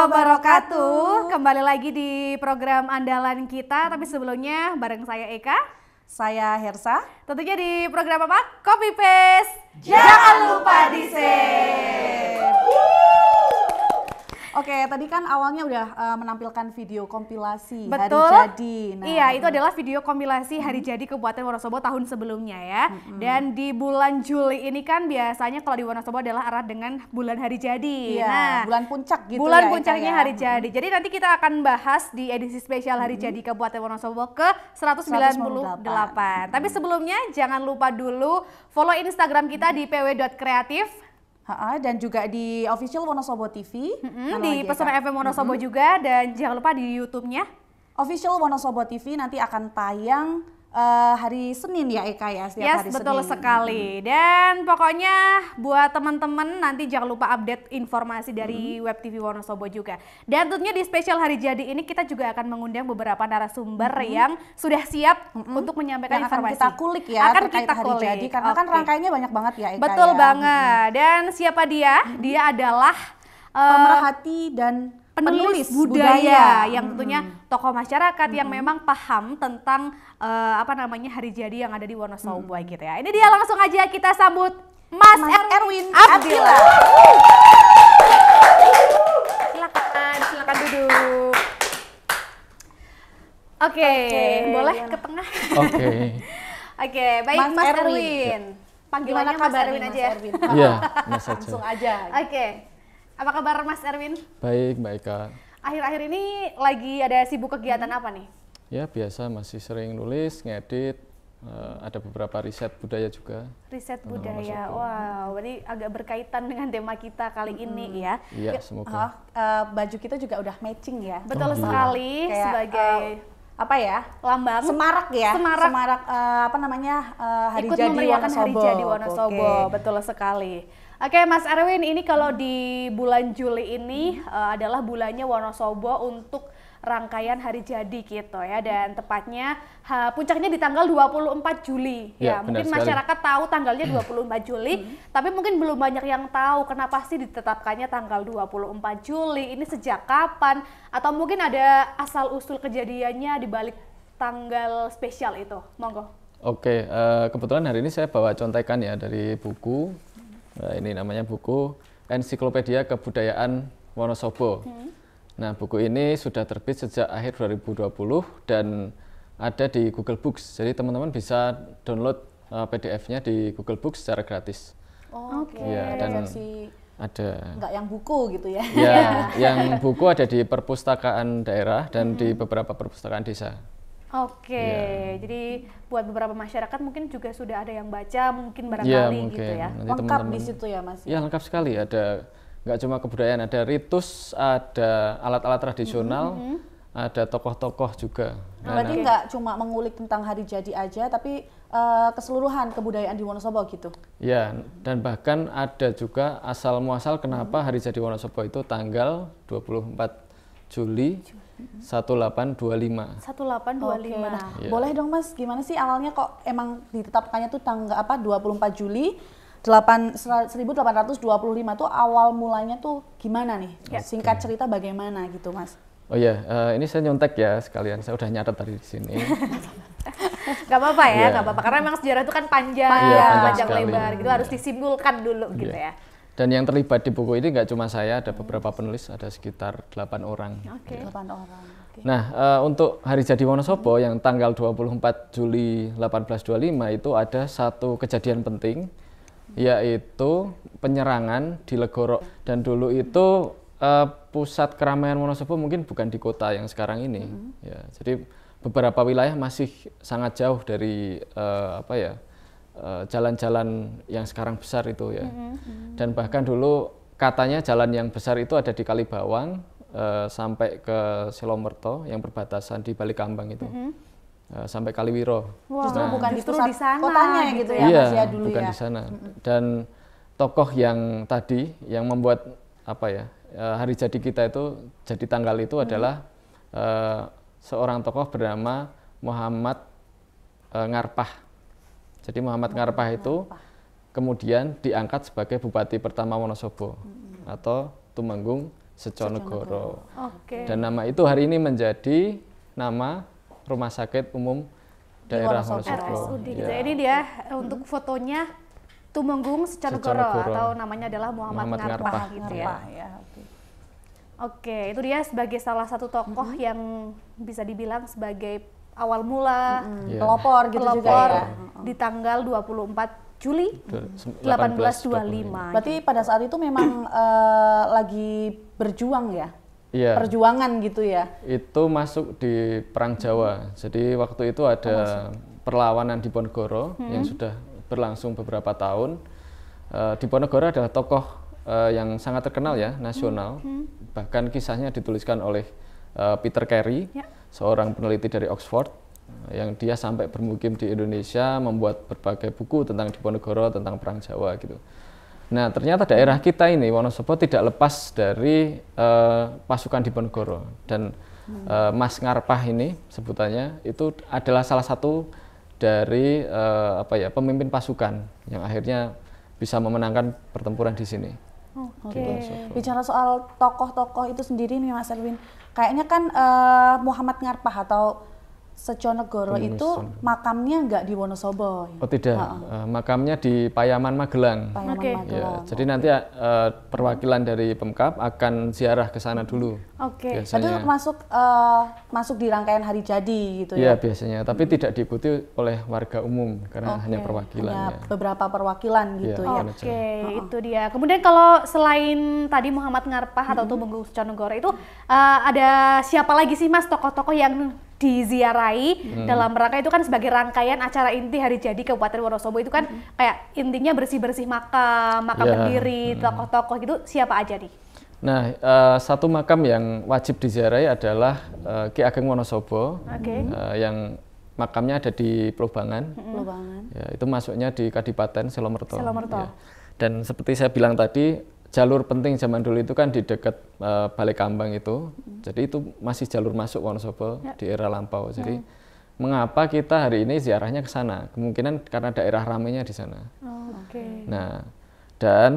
wabarakatuh. Kembali lagi di program andalan kita, tapi sebelumnya bareng saya Eka. Saya Hersa. Tentunya di program apa? Copy Paste. Jangan lupa di share. Oke, tadi kan awalnya udah uh, menampilkan video kompilasi Betul. hari jadi. Nah, iya, itu adalah video kompilasi hmm. hari jadi kebuatan Wonosobo tahun sebelumnya ya. Hmm. Dan di bulan Juli ini kan biasanya kalau di Wonosobo adalah arah dengan bulan hari jadi. Iya, nah, bulan puncak gitu Bulan ya, puncaknya ya. hari jadi. Hmm. Jadi nanti kita akan bahas di edisi spesial hari hmm. jadi kebuatan Wonosobo ke 198. 198. Hmm. Tapi sebelumnya jangan lupa dulu follow Instagram kita di hmm. pw.kreatif Ha -ha, dan juga di official Wonosobo TV, mm -hmm, di Pesona FM Wonosobo mm -hmm. juga dan jangan lupa di YouTube-nya. Official Wonosobo TV nanti akan tayang uh, hari Senin ya Eka ya setiap yes, hari betul Senin. sekali. Dan pokoknya buat teman-teman nanti jangan lupa update informasi dari hmm. Web TV Wonosobo juga. Dan tentunya di spesial hari jadi ini kita juga akan mengundang beberapa narasumber hmm. yang sudah siap hmm. untuk menyampaikan yang informasi. Akan kita kulik ya akan terkait kita hari kulik. jadi karena okay. kan rangkaiannya banyak banget ya Eka. Betul ya. banget. Dan siapa dia? Hmm. Dia adalah uh, pemerhati dan penulis budaya, budaya yang tentunya tokoh masyarakat -hmm. yang memang paham tentang uh, apa namanya hari jadi yang ada di Wonosobo hmm. gitu ya. Ini dia langsung aja kita sambut Mas, Mas Erwin Abdillah. Silakan, silakan duduk. Oke, okay, okay, boleh ke tengah. Oke. Okay. Oke, okay, baik Mas, Mas Erwin. Erwin. Panggilannya Mas Erwin aja. Ya? Iya, Mas aja. Langsung aja. Oke. Okay. Apa kabar Mas Erwin? Baik, baik Kak. Akhir-akhir ini lagi ada sibuk kegiatan hmm. apa nih? ya biasa masih sering nulis, ngedit, uh, ada beberapa riset budaya juga. Riset budaya, wow, berarti agak berkaitan dengan tema kita kali hmm. ini ya. Iya, semoga. oh, uh, baju kita juga udah matching ya. Oh, betul oh, sekali iya. sebagai uh, apa ya lambang semarak ya semarak, semarak uh, apa namanya uh, hari ikut jadi memeriahkan hari jadi Wonosobo okay. betul sekali oke Mas Erwin ini kalau di bulan Juli ini hmm. uh, adalah bulannya Wonosobo untuk rangkaian hari jadi gitu ya dan tepatnya ha, puncaknya di tanggal 24 Juli ya, ya mungkin sekali. masyarakat tahu tanggalnya 24 hmm. Juli hmm. tapi mungkin belum banyak yang tahu kenapa sih ditetapkannya tanggal 24 Juli ini sejak kapan atau mungkin ada asal usul kejadiannya di balik tanggal spesial itu monggo Oke uh, kebetulan hari ini saya bawa contekan ya dari buku uh, ini namanya buku Ensiklopedia Kebudayaan Wonosobo hmm Nah, buku ini sudah terbit sejak akhir 2020 dan ada di Google Books. Jadi teman-teman bisa download uh, PDF-nya di Google Books secara gratis. Oh, Oke. Okay. Ya, dan versi ada. Enggak yang buku gitu ya? Ya, yang buku ada di perpustakaan daerah dan hmm. di beberapa perpustakaan desa. Oke, ya. jadi buat beberapa masyarakat mungkin juga sudah ada yang baca, mungkin iya, barangkali ya, mungkin. gitu ya. Nanti lengkap teman -teman, di situ ya, Mas. Ya, lengkap sekali. Ada nggak cuma kebudayaan ada ritus ada alat-alat tradisional mm -hmm. ada tokoh-tokoh juga nah, nah berarti nah. nggak cuma mengulik tentang hari jadi aja tapi uh, keseluruhan kebudayaan di Wonosobo gitu ya dan bahkan ada juga asal muasal kenapa mm -hmm. hari jadi Wonosobo itu tanggal 24 Juli 1825. 1825. Okay. Nah, yeah. boleh dong Mas, gimana sih awalnya kok emang ditetapkannya tuh tanggal apa 24 Juli delapan delapan ratus dua puluh lima tuh awal mulanya tuh gimana nih? Okay. Ya. Singkat cerita bagaimana gitu mas? Oh iya, yeah. uh, ini saya nyontek ya sekalian. Saya udah nyatet tadi di sini. gak apa-apa ya, yeah. gak apa-apa. Karena memang sejarah itu kan panjang, yeah, panjang, panjang lebar gitu. Harus iya. disimpulkan dulu yeah. gitu iya. ya. Dan yang terlibat di buku ini nggak cuma saya, ada beberapa penulis, ada sekitar delapan orang. Oke, okay. Ya. 8 orang. Okay. Nah, uh, untuk Hari Jadi Wonosobo yang tanggal 24 Juli 1825 itu ada satu kejadian penting yaitu penyerangan di Legoro dan dulu itu uh, pusat keramaian Wonosobo mungkin bukan di kota yang sekarang ini. Mm ya, jadi beberapa wilayah masih sangat jauh dari uh, apa ya eh, jalan-jalan yang sekarang besar itu ya. Mm -hmm. Dan bahkan dulu katanya jalan yang besar itu ada di Kalibawang uh, sampai ke selomerto yang perbatasan di Balikambang itu. Mm -hmm. Eh, sampai Kaliwiro. Wow. Nah, justru bukan justru di di sana, kotanya gitu, gitu ya, ya iya, Mas ya dulu bukan ya. di sana. Dan tokoh yang tadi yang membuat apa ya eh, hari jadi kita itu jadi tanggal itu hmm. adalah uh, seorang tokoh bernama Muhammad uh, Ngarpah. Jadi Muhammad Ngarpah itu Ngarpah. kemudian diangkat sebagai bupati pertama Wonosobo hmm. atau Tumenggung Seconegoro Okay. Dan nama itu hari ini menjadi nama Rumah Sakit Umum Daerah Wonosobo. RSUD. Gitu ya. Jadi iya. dia eh, untuk fotonya Tumenggung Secanegoro atau namanya adalah Muhammad, Muhammad Ngarpah, Ngarpah gitu ya. ya. Oke, okay, itu dia sebagai salah satu tokoh mm -hmm. yang bisa dibilang sebagai awal mula mm -hmm. yeah. pelopor gitu pelopor juga ya. Iya. Di tanggal 24 Juli 1825. 1825. Berarti pada saat itu memang uh, lagi berjuang ya yeah. perjuangan gitu ya? Itu masuk di Perang Jawa. Jadi waktu itu ada oh, perlawanan di Ponegoro hmm. yang sudah berlangsung beberapa tahun. Uh, di Ponegoro adalah tokoh uh, yang sangat terkenal ya hmm. nasional. Hmm. Hmm. Bahkan kisahnya dituliskan oleh uh, Peter Carey, yeah. seorang peneliti dari Oxford yang dia sampai bermukim di Indonesia membuat berbagai buku tentang Diponegoro tentang perang Jawa gitu. Nah, ternyata daerah kita ini Wonosobo tidak lepas dari uh, pasukan Diponegoro dan hmm. uh, Mas Ngarpah ini sebutannya itu adalah salah satu dari uh, apa ya pemimpin pasukan yang akhirnya bisa memenangkan pertempuran di sini. Oke. Okay. Bicara soal tokoh-tokoh itu sendiri nih Mas Erwin, kayaknya kan uh, Muhammad Ngarpah atau Seconegoro itu makamnya nggak di Wonosobo. Ya? Oh tidak, Uh, makamnya di Payaman Magelang. Payaman okay. Magelang. Ya, jadi okay. nanti uh, perwakilan dari Pemkap akan ziarah ke sana dulu. Oke, okay. biasanya masuk uh, masuk di rangkaian hari jadi gitu iya, ya? Iya biasanya, tapi hmm. tidak diikuti oleh warga umum karena okay. hanya perwakilan. Hanya ya. beberapa perwakilan iya, gitu ya. ya. Oke, okay, oh. itu dia. Kemudian kalau selain tadi Muhammad Ngarpah hmm. atau Bung Sucanegoro itu uh, ada siapa lagi sih mas tokoh-tokoh yang diziarahi hmm. dalam rangka itu kan sebagai rangkaian acara inti hari jadi Kabupaten Wonosobo itu kan hmm. kayak intinya bersih-bersih makam, makam yeah. berdiri, hmm. tokoh-tokoh gitu siapa aja nih? Nah, uh, satu makam yang wajib diziarahi adalah uh, Ki Ageng Wonosobo, okay. uh, eh, yang makamnya ada di Pelubangan. Pelubangan. Ya, itu masuknya di Kadipaten Selomerto. Selomerto. Ya. Dan seperti saya bilang tadi, jalur penting zaman dulu itu kan di dekat uh, Balai Kambang itu. Hmm. Jadi itu masih jalur masuk Wonosobo ya. di era lampau. Jadi hmm. mengapa kita hari ini ziarahnya ke sana? Kemungkinan karena daerah ramenya di sana. Oh, Oke. Okay. Nah, dan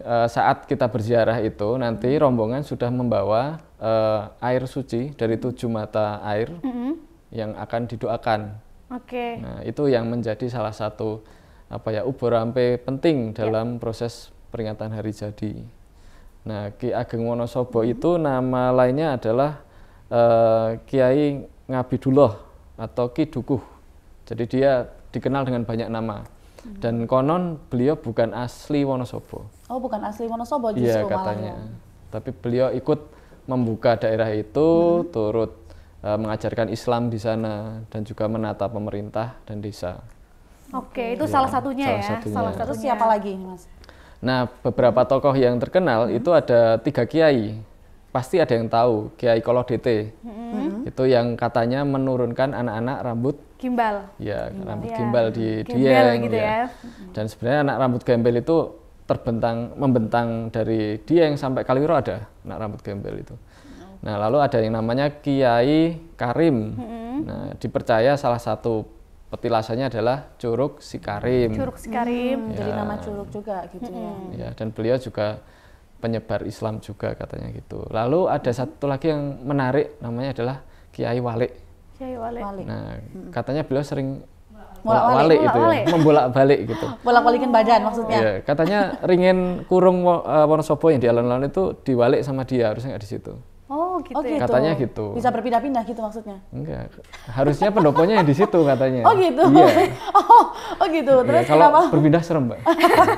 Eh, saat kita berziarah itu nanti hmm. rombongan sudah membawa uh, air suci dari tujuh mata air mm -hmm. yang akan didoakan. Oke. Okay. Nah itu yang menjadi salah satu apa ya ubur rampe penting ya. dalam yeah. proses peringatan hari jadi. Nah Ki Ageng Wonosobo mm -hmm. itu nama lainnya adalah uh, Kiai Ngabidullah atau Ki Dukuh. Jadi dia dikenal dengan banyak nama. Dan konon beliau bukan asli Wonosobo. Oh, bukan asli Wonosobo iya, justru Iya katanya. Ya. Tapi beliau ikut membuka daerah itu, hmm. turut uh, mengajarkan Islam di sana dan juga menata pemerintah dan desa. Oke, itu ya, salah satunya salah ya. Satunya. Salah satu siapa lagi, Mas? Nah, beberapa tokoh yang terkenal hmm. itu ada tiga kiai. Pasti ada yang tahu, Kiai Kolodete. Hmm. Itu yang katanya menurunkan anak-anak rambut Gimbal. Ya, gimbal. rambut ya. gimbal di gimbal Dieng gitu ya. ya. Dan sebenarnya anak rambut gembel itu terbentang membentang dari Dieng sampai Kaliwiro ada anak rambut gembel itu. Nah, lalu ada yang namanya Kiai Karim. Hmm. Nah, dipercaya salah satu petilasannya adalah Curug Sikarim. Curug Sikarim. Hmm. Ya. Jadi nama curug juga gitu hmm. Ya, dan beliau juga penyebar Islam juga katanya gitu. Lalu ada satu lagi yang menarik namanya adalah Kiai Walik. Kiai Walik. Walik. Nah, hmm. katanya beliau sering bolak-balik itu ya, membolak-balik gitu. Bolak-balikin badan maksudnya. Iya, katanya ringin kurung uh, Wonosobo yang di alun-alun itu diwalik sama dia, harusnya nggak di situ. Oh gitu. Oh, ya. gitu. Katanya gitu. Bisa berpindah-pindah gitu maksudnya? Enggak. Harusnya pendoponya yang di situ katanya. Oh gitu. Iya. oh, oh gitu. Iya, Terus yeah, kalau kenapa? berpindah serem, Mbak.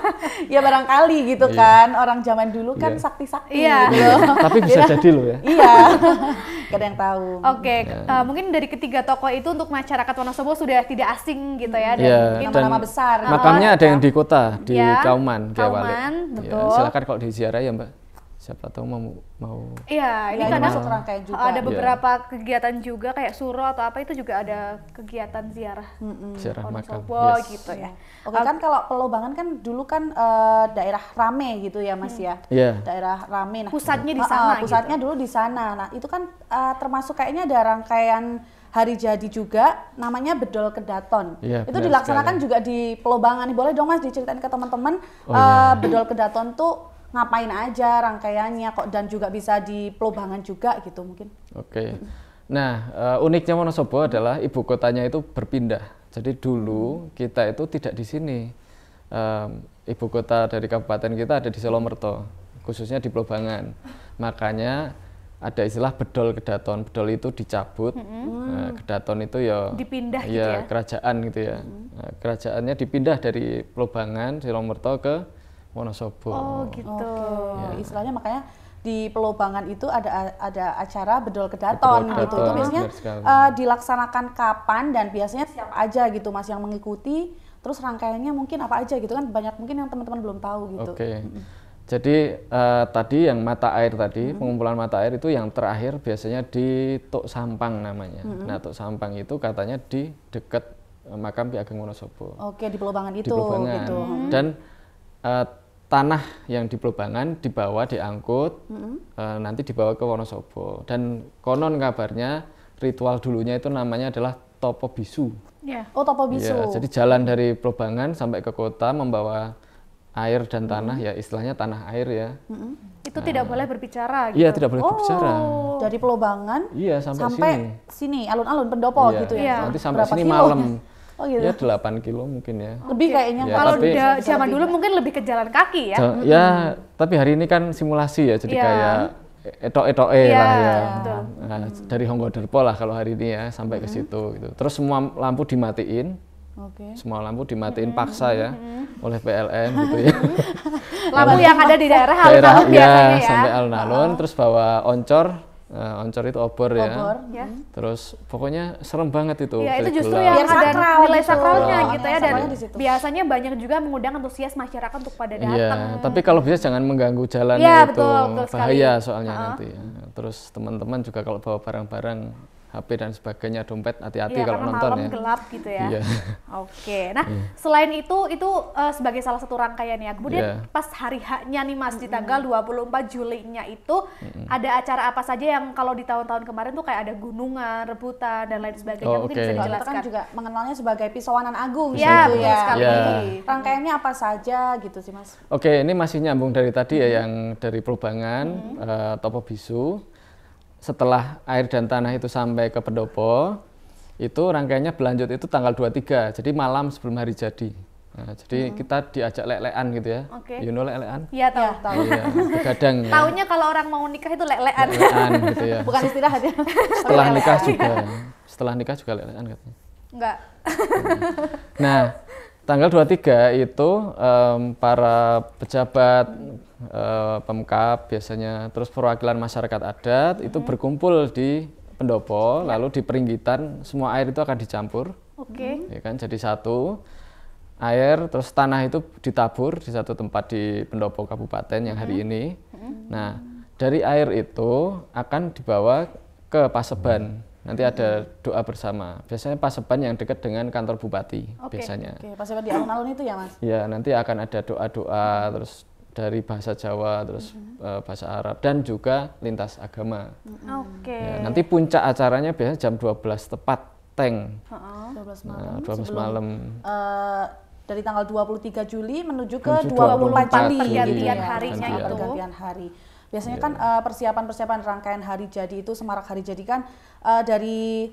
ya barangkali gitu yeah. kan. Orang zaman dulu kan iya. sakti-sakti yeah. gitu. Iya. Tapi bisa jadi loh ya. Iya. Kadang ada yang tahu. Oke, okay. Yeah. uh, mungkin dari ketiga toko itu untuk masyarakat Wonosobo sudah tidak asing gitu ya dan yeah. mungkin nama-nama besar. Makamnya ada yang di kota, di Kauman, Kauman, betul. Ya, silakan kalau di ziarah ya, Mbak siapa tahu mau mau iya ini kan masuk rangkaian juga ada iya. beberapa yeah. kegiatan juga kayak suro atau apa itu juga ada kegiatan ziarah mm-hmm. ziarah makam yes. gitu ya oke okay, kan kalau pelobangan kan dulu kan uh, daerah rame gitu ya mas hmm. ya yeah. daerah rame nah pusatnya di sana uh, pusatnya gitu. dulu di sana nah itu kan uh, termasuk kayaknya ada rangkaian hari jadi juga namanya bedol kedaton. Ya, itu dilaksanakan sekali. juga di Pelobangan. Boleh dong Mas diceritain ke teman-teman oh, uh, ya. bedol kedaton tuh ngapain aja rangkaiannya kok dan juga bisa di Pelubangan juga gitu mungkin. Oke. Nah, uh, uniknya Wonosobo adalah ibu kotanya itu berpindah. Jadi dulu kita itu tidak di sini. Um, ibu kota dari kabupaten kita ada di Selomerto, khususnya di Pelubangan. Makanya ada istilah bedol kedaton bedol itu dicabut mm -hmm. nah, kedaton itu ya dipindah ya, gitu ya kerajaan gitu ya mm -hmm. nah, kerajaannya dipindah dari Pelubangan Selomerto ke Wonosobo. Oh gitu. Okay. Ya. Istilahnya makanya di Pelobangan itu ada ada acara bedol kedaton, bedol gitu. kedaton gitu. Itu biasanya uh, dilaksanakan kapan dan biasanya siapa aja gitu Mas yang mengikuti. Terus rangkaiannya mungkin apa aja gitu kan banyak mungkin yang teman-teman belum tahu gitu. Oke. Okay. Jadi uh, tadi yang mata air tadi hmm. pengumpulan mata air itu yang terakhir biasanya di Tok Sampang namanya. Hmm. Nah Tok Sampang itu katanya di dekat eh, makam Ki Ageng Wonosobo. Oke di Pelobangan itu. Di Pelobangan. Gitu. Dan uh, tanah yang di pelubangan dibawa diangkut hmm. e, nanti dibawa ke Wonosobo dan konon kabarnya ritual dulunya itu namanya adalah topo bisu. Yeah. Oh topo bisu. Ya, jadi jalan dari pelubangan sampai ke kota membawa air dan tanah hmm. ya istilahnya tanah air ya. Hmm. Itu nah, iya, gitu? tidak boleh berbicara gitu. Iya, tidak boleh oh, berbicara. Dari Pelobangan iya, sampai, sampai sini. sini alun-alun pendopo iya, gitu ya. Iya. Nanti sampai Berapa sini kilo? malam. Oh gitu. Ya 8 kilo mungkin ya. Lebih okay. kayaknya. Ya, kalau udah zaman dulu mungkin lebih ke jalan kaki ya. Jala, mm-hmm. Ya, tapi hari ini kan simulasi ya jadi yeah. kayak etok-etoke yeah, lah ya. Betul. Nah, hmm. dari Honggo Derpo lah kalau hari ini ya sampai hmm ke situ gitu. Terus semua lampu dimatiin. Okay. Semua lampu dimatiin hmm paksa ya hmm oleh PLN gitu ya. lampu yang ada di daerah alun-alun ya, ya. sampai alun-alun oh. terus bawa oncor uh, oncor itu obor, ya. obor ya. ya. Terus pokoknya serem banget itu. Iya itu justru yang ada sakral, nilai sakralnya gitu, gitu ya dan biasanya banyak juga mengundang antusias masyarakat untuk pada iya, datang. Iya, tapi kalau bisa jangan mengganggu jalan ya, itu. Betul, betul bahaya sekali. soalnya uh -huh. nanti. Ya. Terus teman-teman juga kalau bawa barang-barang HP dan sebagainya, dompet hati-hati ya, kalau nonton malam ya. gelap gitu ya. Iya. Oke. Nah, iya. selain itu itu uh, sebagai salah satu rangkaian ya. Kemudian iya. pas hari haknya nih Mas di tanggal 24 Juli-nya itu mm. ada acara apa saja yang kalau di tahun-tahun kemarin tuh kayak ada gunungan, rebutan dan lain sebagainya. Oh, Mungkin okay. bisa kan dijelaskan. kan juga mengenalnya sebagai Pisauanan Agung ya, gitu ya. Sekali. Iya. Iya. Rangkaiannya apa saja gitu sih Mas? Oke, ini masih nyambung dari tadi mm. ya mm-hmm. yang dari Probangan, mm. Mm-hmm. uh, eh, Topo Bisu setelah air dan tanah itu sampai ke pendopo itu rangkaiannya berlanjut itu tanggal 23 jadi malam sebelum hari jadi Nah, jadi hmm. kita diajak lelean gitu ya. Okay. You know lelean? Iya tahu. Ya, tahu. Iya, begadang. ya. Taunya kalau orang mau nikah itu lelean. Lelean gitu ya. Bukan istirahat ya. Setelah nikah juga. Setelah nikah juga lelean katanya. Enggak. Nah, tanggal 23 itu um, para pejabat uh, Pemkap biasanya terus perwakilan masyarakat adat hmm. itu mm-hmm. berkumpul di pendopo ya. lalu di peringgitan semua air itu akan dicampur. Oke. Okay. Ya kan jadi satu air terus tanah itu ditabur di satu tempat di pendopo kabupaten yang hari hmm. ini. Mm-hmm. Nah, dari air itu akan dibawa ke Paseban. Mm-hmm. Nanti ada doa bersama. Biasanya paseban yang dekat dengan kantor bupati okay, biasanya. Oke, okay. paseban di alun-alun itu ya, Mas? Iya, nanti akan ada doa-doa terus dari bahasa Jawa terus mm-hmm. Eh, bahasa Arab dan juga lintas agama. Mm-hmm. Oke. Okay. Ya, nanti puncak acaranya biasanya jam 12 tepat teng. Uh-huh. 12 nah, malam. Nah, 12 Sebelum, malam. Uh, dari tanggal 23 Juli menuju ke dua 24, 24 Juli, pergantian harinya itu. Pergantian hari. Biasanya yeah. kan uh, persiapan-persiapan uh, rangkaian hari jadi itu semarak hari jadi kan uh, dari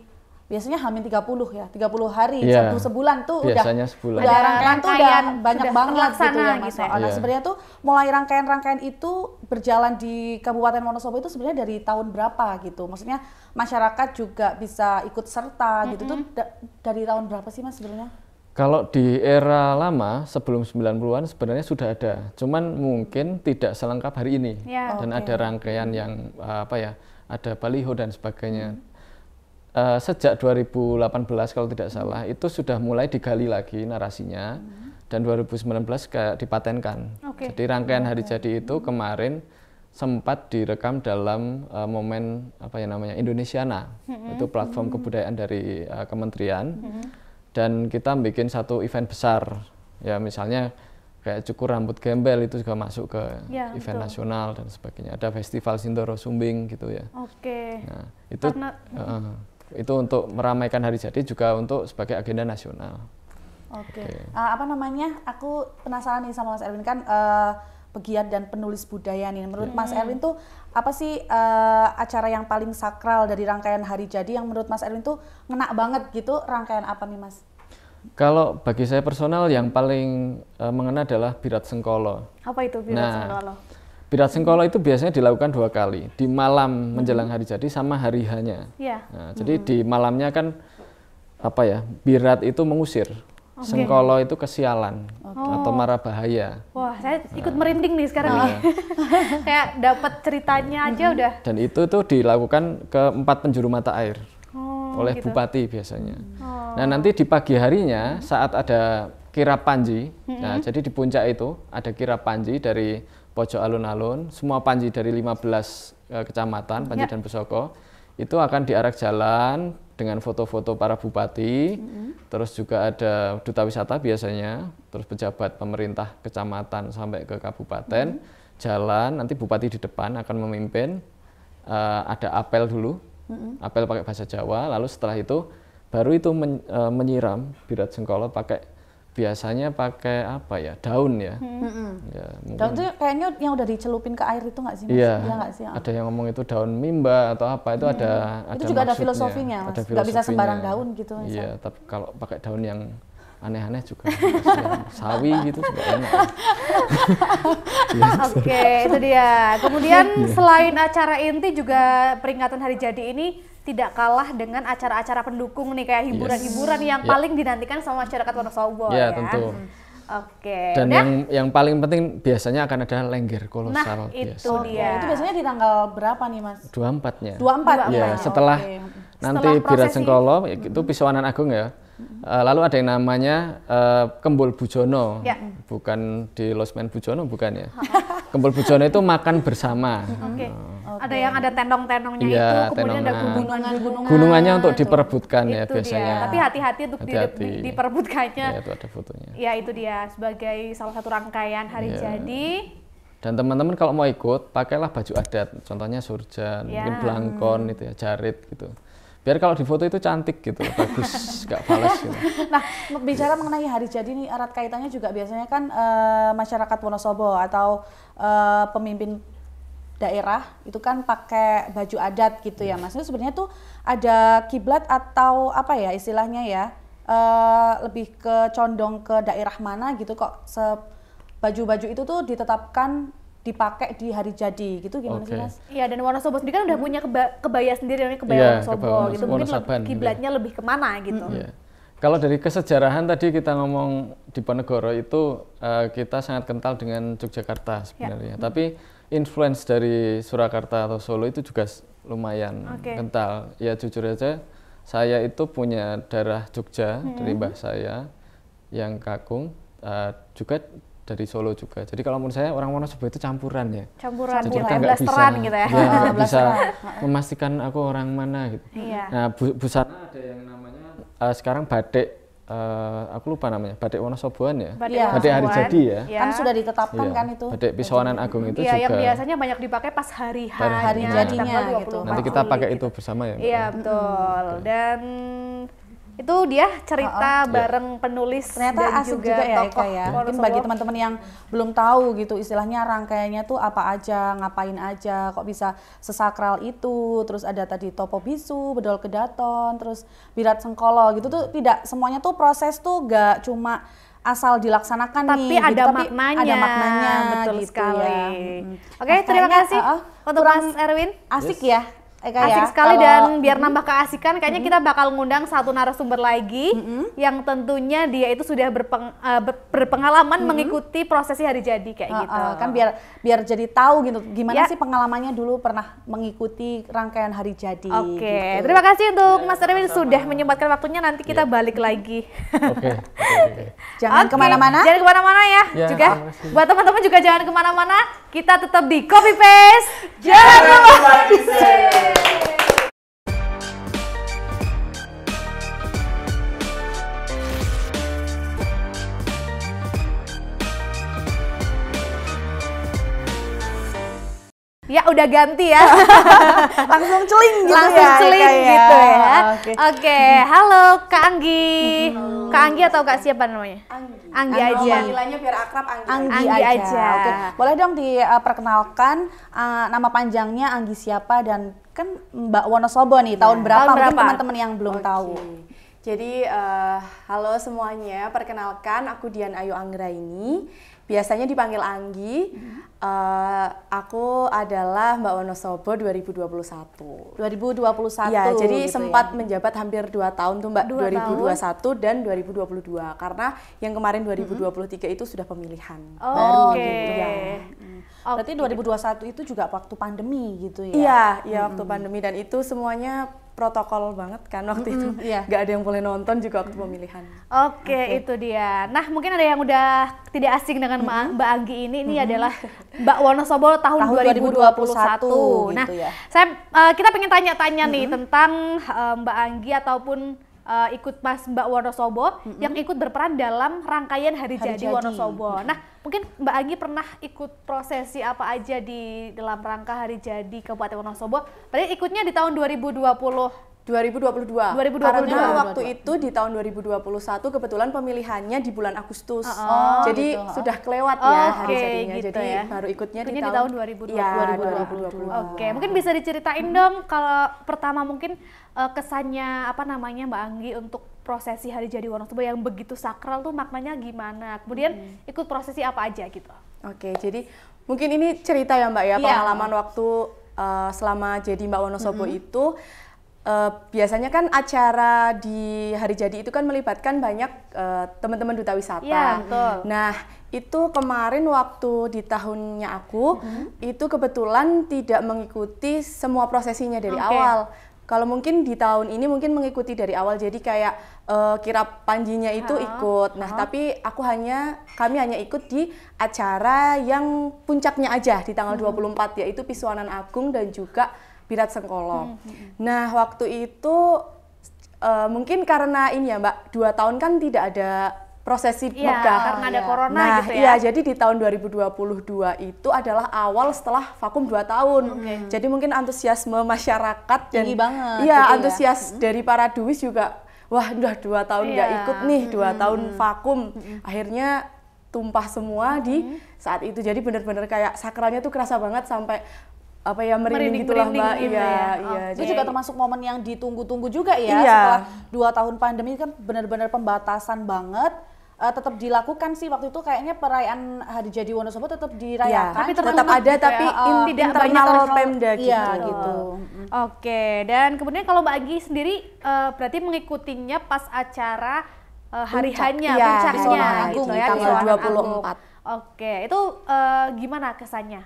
biasanya hamil 30 ya, 30 hari yeah. satu sebulan tuh biasanya udah sebulan. udah rangkaian tuh udah banyak sudah banget gitu ya Mas. Gitu ya? Nah, yeah. sebenarnya tuh mulai rangkaian-rangkaian itu berjalan di Kabupaten Wonosobo itu sebenarnya dari tahun berapa gitu. Maksudnya masyarakat juga bisa ikut serta mm -hmm. gitu tuh da dari tahun berapa sih Mas sebenarnya? Kalau di era lama sebelum 90-an sebenarnya sudah ada, cuman mungkin tidak selengkap hari ini. Ya. Dan okay. ada rangkaian yang eh, apa ya, ada baliho dan sebagainya. Hmm. Uh, sejak 2018 kalau tidak salah hmm. itu sudah mulai digali lagi narasinya hmm. dan 2019 kayak dipatenkan. Okay. Jadi rangkaian hari jadi itu hmm. kemarin sempat direkam dalam uh, momen apa ya namanya Indonesiana. Hmm. Itu platform hmm. kebudayaan dari uh, kementerian. Hmm dan kita bikin satu event besar ya misalnya kayak cukur rambut gembel itu juga masuk ke ya, event betul. nasional dan sebagainya ada festival sindoro sumbing gitu ya oke nah itu uh, itu untuk meramaikan hari jadi juga untuk sebagai agenda nasional oke okay. okay. uh, eh, apa namanya aku penasaran nih sama mas Erwin kan uh, pegiat dan penulis budaya nih menurut hmm. mas Erwin tuh apa sih uh, acara yang paling sakral dari rangkaian hari jadi yang menurut Mas Erwin tuh ngena banget gitu rangkaian apa nih Mas? Kalau bagi saya personal yang paling uh, mengena adalah Birat Sengkolo. Apa itu Birat nah, Sengkolo? Birat Sengkolo itu biasanya dilakukan dua kali, di malam hmm. menjelang hari jadi sama hari hanya. Yeah. Nah, jadi hmm. di malamnya kan apa ya, Birat itu mengusir. Okay. Sengkolo itu kesialan okay. Oh. atau marah bahaya. Wah, saya ikut merinding nih sekarang. nih. Iya. Kayak dapat ceritanya aja udah. Dan itu tuh dilakukan ke empat penjuru mata air oh, oleh gitu. bupati biasanya. Oh. Nah, nanti di pagi harinya saat ada kirap panji. -hmm. Nah, jadi di puncak itu ada kirap panji dari pojok alun-alun, semua panji dari 15 belas eh, kecamatan, Panji ya. dan Besoko itu akan diarak jalan dengan foto-foto para bupati, mm-hmm. terus juga ada duta wisata biasanya, terus pejabat pemerintah kecamatan sampai ke kabupaten, mm-hmm. jalan, nanti bupati di depan akan memimpin, uh, ada apel dulu, mm-hmm. apel pakai bahasa Jawa, lalu setelah itu baru itu men, uh, menyiram birat jengkolo pakai biasanya pakai apa ya daun ya, hmm. ya daun itu kayaknya yang udah dicelupin ke air itu nggak sih mas? Iya ya, gak sih? ada yang ngomong itu daun mimba atau apa itu hmm. ada itu ada juga ada filosofinya mas ada filosofinya. Gak bisa sembarang daun gitu iya ya? tapi kalau pakai daun yang aneh-aneh juga sawi gitu juga enak oke itu dia kemudian iya. selain acara inti juga peringatan hari jadi ini tidak kalah dengan acara-acara pendukung nih kayak hiburan-hiburan yes. yang yeah. paling dinantikan sama masyarakat Wonosobo yeah, ya. Kan? Iya, tentu. Oke. Okay. Dan udah? yang yang paling penting biasanya akan ada lengger kolosal. Nah, biasa. itu dia. Oh, itu biasanya di tanggal berapa nih, Mas? 24-nya. empat iya, Ya, setelah okay. nanti Birat Sengkolo hmm. itu Pisuanan Agung ya. Eh, lalu ada yang namanya uh, Kembul Bujono. Ya. Bukan di Losmen Bujono bukan ya. Kumpul bujone itu makan bersama. Oke. Okay. Oh. Okay. Ada yang ada tendong-tendongnya ya, itu, kemudian tenongan. ada gunungan-gunungan. Gunungannya untuk diperebutkan ya, itu ya biasanya. Dia. Tapi hati-hati untuk hati -hati. diperebutkannya. Ya, itu ada fotonya. Ya, itu dia sebagai salah satu rangkaian hari ya. jadi. Dan teman-teman kalau mau ikut, pakailah baju adat. Contohnya surjan, ya. mungkin iya. belangkon itu ya, jarit gitu biar kalau di foto itu cantik gitu bagus gak fals gitu nah bicara mengenai hari jadi nih erat kaitannya juga biasanya kan e, masyarakat Wonosobo atau e, pemimpin daerah itu kan pakai baju adat gitu ya hmm. mas itu sebenarnya tuh ada kiblat atau apa ya istilahnya ya e, lebih ke condong ke daerah mana gitu kok se baju-baju itu tuh ditetapkan dipakai di hari jadi gitu gimana okay. sih mas? Iya dan Wonosobo sendiri kan udah punya keba kebaya sendiri namanya kebaya yeah, iya, Wonosobo, kebaya Wonosobo gitu mungkin lebih gitu ya. kiblatnya gitu. lebih kemana gitu. -hmm. Iya. yeah. Kalau dari kesejarahan tadi kita ngomong di Ponegoro itu uh, kita sangat kental dengan Yogyakarta iya. sebenarnya. yeah. Tapi influence dari Surakarta atau Solo itu juga lumayan okay. kental. Ya jujur aja saya itu punya darah Jogja hmm. dari mbah saya yang kakung uh, eh, juga dari Solo juga. Jadi kalau menurut saya orang Wonosobo itu campuran ya. Campuran, Jadi kita nggak bisa, gitu ya. ya bisa memastikan aku orang mana gitu. Iya. Nah bu, busana ada yang namanya uh, sekarang batik uh, aku lupa namanya batik Wonosoboan ya. Batik, ya. batik hari jadi ya. Iya. Kan sudah ditetapkan ya. kan itu. Batik pisauanan Agung itu ya, juga. yang biasanya banyak dipakai pas hari hari, gitu. hari jadinya gitu. Nanti kita pakai gitu. itu bersama ya. Iya betul. Dan itu dia cerita uh, -oh. bareng penulis ternyata dan asik juga, juga ya, tokoh ya. mungkin bagi teman-teman yang belum tahu gitu istilahnya rangkaiannya tuh apa aja ngapain aja kok bisa sesakral itu terus ada tadi topo bisu bedol kedaton terus birat sengkolo gitu tuh tidak semuanya tuh proses tuh gak cuma asal dilaksanakan tapi nih. Ada gitu, maknanya, ada maknanya. Betul gitu ya. sekali. Ya. Hmm. Oke, okay, terima kasih uh, uh, untuk Mas Erwin. Asik yes. ya Eka ya, asik ya, sekali Kalo, dan biar mm, nambah keasikan kayaknya mm, kita mm-hmm. bakal ngundang satu narasumber lagi mm, yang tentunya dia itu sudah berpeng, uh, berpengalaman mm, mengikuti prosesi hari jadi kayak uh, gitu. Uh, kan biar biar jadi tahu gitu gimana ya. sih pengalamannya dulu pernah mengikuti rangkaian hari jadi. Oke, okay. gitu. terima kasih untuk ya, Mas Rewin sudah menyempatkan waktunya nanti kita ya. balik lagi. Oke. Okay. Jangan kemana-mana. Jangan kemana-mana ya. ya juga buat teman-teman juga jangan kemana-mana. Kita tetap di Copy Paste. Jangan ya, kemana Yay! Ya udah ganti ya. Langsung celing gitu Langsung ya. celing kayak gitu ya. Oke. Okay. Okay. Halo Kak Anggi. Halo. Kak Anggi atau Kak siapa namanya? Anggi. Anggi, Anggi aja. Panggilannya biar akrab Anggi. Anggi, Anggi aja. aja. Oke. Okay. Boleh dong diperkenalkan uh, nama panjangnya Anggi siapa dan kan Mbak Wonosobo nih tahun nah, berapa? Tahun berapa? Mungkin teman-teman yang belum okay. tahu. Jadi uh, halo semuanya, perkenalkan aku Dian Ayu Anggra ini biasanya dipanggil Anggi. Hmm. Uh, aku adalah Mbak Wonosobo 2021. 2021. Ya, jadi gitu ya. sempat ya? menjabat hampir 2 tahun tuh Mbak dua 2021 tahun. dan 2022 karena yang kemarin 2023 hmm. itu sudah pemilihan oh, baru okay. gitu ya. Oh, Berarti 2021 itu juga waktu pandemi gitu ya. Iya, iya hmm. waktu pandemi dan itu semuanya protokol banget kan waktu itu. Mm-hmm, yeah. Gak ada yang boleh nonton juga waktu pemilihan. Oke, okay, okay. itu dia. Nah, mungkin ada yang udah tidak asing dengan mm-hmm. Mbak Anggi ini. Ini mm-hmm. adalah Mbak Wonosobo tahun, tahun 2021. 2021. Nah, gitu ya. saya uh, kita pengen tanya-tanya mm-hmm. nih tentang uh, Mbak Anggi ataupun uh, ikut pas Mbak Wonosobo mm-hmm. yang ikut berperan dalam rangkaian hari, hari jadi, jadi Wonosobo. Nah, mungkin Mbak Agi pernah ikut prosesi apa aja di dalam rangka hari jadi Kabupaten Wonosobo? Berarti ikutnya di tahun 2020 2022. 2022. Karena waktu itu di tahun 2021 kebetulan pemilihannya di bulan Agustus. Ah, ah, oh, gitu. Jadi gitu. sudah kelewat oh, ya hari okay, jadinya. Gitu Jadi ya. baru ikutnya di tahun, di tahun 2022. Ya, 2022. 2022. Oke, okay. mungkin bisa diceritain hmm. dong kalau pertama mungkin uh, kesannya apa namanya Mbak Anggi untuk prosesi hari jadi Wonosobo yang begitu sakral tuh maknanya gimana? Kemudian hmm. ikut prosesi apa aja gitu. Oke, okay, jadi mungkin ini cerita ya Mbak ya yeah. pengalaman waktu uh, selama jadi Mbak Wonosobo -hmm. itu uh, biasanya kan acara di hari jadi itu kan melibatkan banyak teman eh, teman-teman duta wisata. Ya, betul. Nah, itu kemarin waktu di tahunnya aku mm-hmm. itu kebetulan tidak mengikuti semua prosesinya dari okay. awal. Kalau mungkin di tahun ini mungkin mengikuti dari awal jadi kayak uh, kirap panjinya itu ha, ikut. Nah, ha. tapi aku hanya kami hanya ikut di acara yang puncaknya aja di tanggal mm-hmm. 24 yaitu Pisuanan Agung dan juga pirat Sengkolong. Hmm, hmm, hmm. Nah waktu itu uh, mungkin karena ini ya Mbak, dua tahun kan tidak ada prosesi ya, Iya, karena ada ya. corona nah, gitu ya. Iya, jadi di tahun 2022 itu adalah awal setelah vakum dua tahun. Okay. Jadi mungkin antusiasme masyarakat tinggi banget. Iya, gitu ya. antusias ya. dari para duis juga wah udah dua tahun iya. nggak yeah. ikut nih, dua -hmm. tahun vakum. Akhirnya tumpah semua -hmm. di saat itu. Jadi benar-benar kayak sakralnya tuh kerasa banget sampai apa ya merinding, merinding gitu lah mbak iya ya. iya oh. itu juga termasuk momen yang ditunggu-tunggu juga ya iya. setelah dua tahun pandemi kan benar-benar pembatasan banget uh, eh, tetap dilakukan sih waktu itu kayaknya perayaan Hari Jadi Wonosobo tetap iya, dirayakan. Ya, tapi tetap tetap ada gitu tapi ya, ini eh, tidak internal Pemda gitu. Iya, gitu. Mm-hmm. Oke, dan kemudian kalau Mbak Agi sendiri uh, berarti mengikutinya pas acara uh, hari Puncak, hanya ya, puncaknya gitu ya, tanggal 24. Agung. Oke, itu uh, gimana kesannya?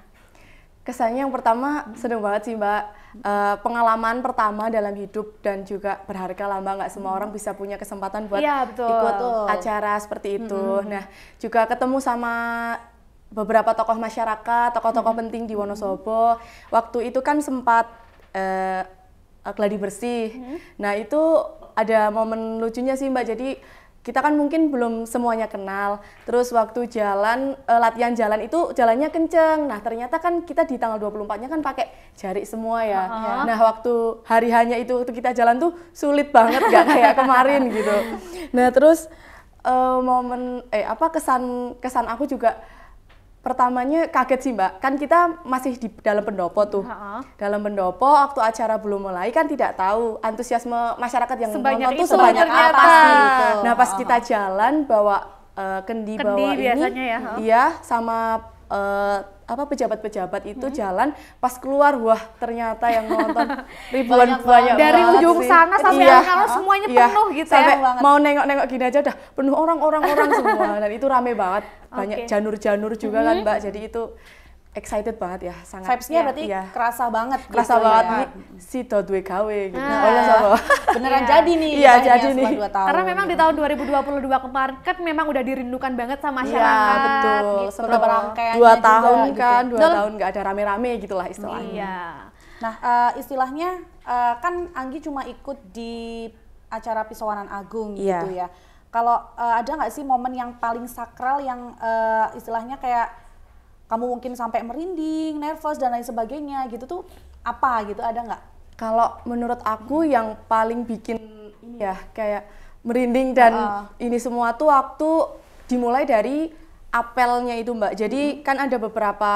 Kesannya yang pertama seneng banget sih Mbak. Uh, pengalaman pertama dalam hidup dan juga berharga lah Mbak. Nggak semua orang bisa punya kesempatan buat ya, betul. ikut betul. Eh, acara seperti itu. -hmm. Nah juga ketemu sama beberapa tokoh masyarakat, tokoh-tokoh -hmm. penting di Wonosobo. Waktu itu kan sempat uh, gladi bersih. -hmm. Nah itu ada momen lucunya sih Mbak. Jadi kita kan mungkin belum semuanya kenal. Terus waktu jalan e, latihan jalan itu jalannya kenceng. Nah, ternyata kan kita di tanggal 24-nya kan pakai jari semua ya. Uh -huh. Nah, waktu hari hanya itu waktu kita jalan tuh sulit banget nggak kayak kemarin gitu. Nah, terus e, momen eh apa kesan kesan aku juga Pertamanya kaget sih mbak, kan kita masih di dalam pendopo tuh. uh -huh. Dalam pendopo waktu acara belum mulai kan tidak tahu antusiasme masyarakat yang sebanyak itu tuh sebanyak apa. Gitu. Nah pas kita jalan bawa uh, kendi, kendi bawa ini, ya, uh -huh. iya sama uh, apa pejabat-pejabat itu hmm. jalan pas keluar wah ternyata yang nonton ribuan banyak, banyak dari ujung sih. sana sampai iya, kalau semuanya iya, penuh gitu ya, sampai ya mau nengok-nengok gini aja udah penuh orang-orang orang semua dan itu rame banget banyak janur-janur okay. juga hmm. kan mm-hmm. mbak jadi itu excited banget ya sangat vibesnya ya, berarti ya. kerasa banget gitu kerasa gitu banget ya. nih si Todwe kawe gitu nah, oh, ya, beneran jadi nih iya jadi nih tahun. karena memang di tahun 2022 kemarin kan memang udah dirindukan banget sama iya, masyarakat ya, betul gitu. rangkaian dua tahun juga, gitu ya. kan gitu. dua tahun nggak ada rame-rame gitu lah istilahnya iya nah uh, istilahnya uh, kan Anggi cuma ikut di acara pisowanan Agung yeah. gitu iya. ya kalau uh, ada nggak sih momen yang paling sakral yang uh, istilahnya kayak kamu mungkin sampai merinding, nervous dan lain sebagainya gitu tuh apa gitu ada nggak? Kalau menurut aku yang paling bikin ini ya kayak merinding dan uh. ini semua tuh waktu dimulai dari apelnya itu mbak. Jadi hmm. kan ada beberapa